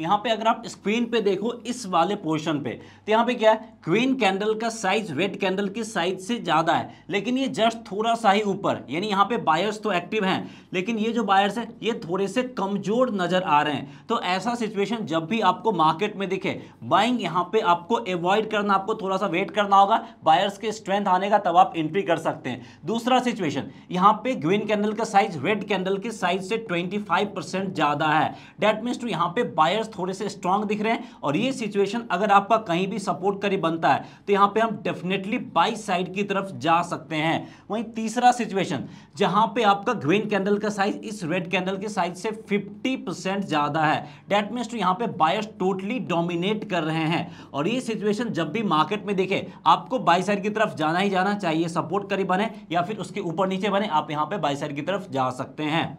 यहाँ पे अगर आप स्क्रीन पे देखो इस वाले पोर्शन पे तो यहाँ पे क्या है ग्रीन कैंडल का साइज रेड कैंडल की साइज से ज़्यादा है लेकिन ये जस्ट थोड़ा सा ही ऊपर यानी यहाँ पे बायर्स तो एक्टिव हैं लेकिन ये जो बायर्स हैं ये थोड़े से कमज़ोर नज़र आ रहे हैं तो ऐसा सिचुएशन जब भी आपको मार्केट में दिखे बाइंग यहाँ पर आपको एवॉइड करना आपको थोड़ा सा वेट करना होगा बायर्स के स्ट्रेंथ आने का तब आप एंट्री कर सकते हैं दूसरा सिचुएशन यहाँ पे ग्रीन कैंडल का साइज रेड कैंडल के साइज से ट्वेंटी ज़्यादा है डेट मीन्स टू यहाँ पे बायर्स थोड़े से स्ट्रांग दिख रहे हैं और ये सिचुएशन अगर आपका कहीं भी सपोर्ट करी बनता है तो यहाँ पे हम डेफिनेटली बाई साइड की तरफ जा सकते हैं वहीं तीसरा सिचुएशन जहाँ पे आपका ग्रीन कैंडल का साइज इस रेड कैंडल के साइज से 50% ज़्यादा है डेट मीन्स टू यहाँ पे बायर्स टोटली डोमिनेट कर रहे हैं और ये सिचुएशन जब भी मार्केट में देखे आपको बाई साइड की तरफ जाना ही जाना चाहिए सपोर्ट करी बने या फिर उसके ऊपर नीचे बने आप यहाँ पर बाई साइड की तरफ जा सकते हैं